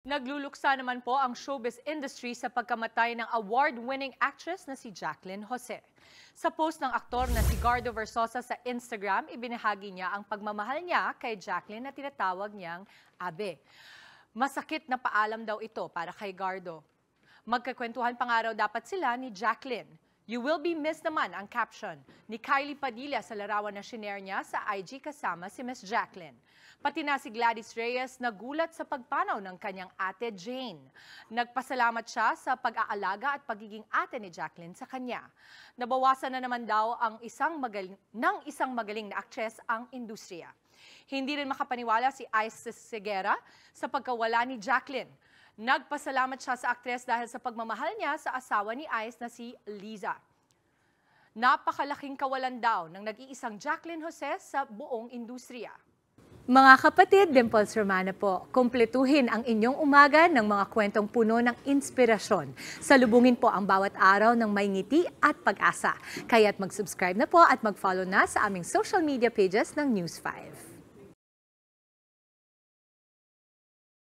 Nagluluksa naman po ang showbiz industry sa pagkamatay ng award-winning actress na si Jacqueline Jose. Sa post ng aktor na si Gardo Versosa sa Instagram, ibinahagi niya ang pagmamahal niya kay Jacqueline na tinatawag niyang Abe. Masakit na paalam daw ito para kay Gardo. Magkakwentuhan pa nga raw dapat sila ni Jacqueline. You will be missed naman ang caption ni Kylie Padilla sa larawan na shinare niya sa IG kasama si Miss Jacqueline. Pati na si Gladys Reyes nagulat sa pagpanaw ng kanyang ate Jane. Nagpasalamat siya sa pag-aalaga at pagiging ate ni Jacqueline sa kanya. Nabawasan na naman daw ang isang magaling, ng isang magaling na aktres ang industriya. Hindi rin makapaniwala si Isis Segera sa pagkawala ni Jacqueline. Nagpasalamat siya sa aktres dahil sa pagmamahal niya sa asawa ni Ice na si Liza. Napakalaking kawalan daw ng nag-iisang Jacqueline Jose sa buong industriya. Mga kapatid, Dimples Romana po, kumpletuhin ang inyong umaga ng mga kwentong puno ng inspirasyon. Salubungin po ang bawat araw ng may ngiti at pag-asa. Kaya't mag-subscribe na po at mag-follow na sa aming social media pages ng News 5.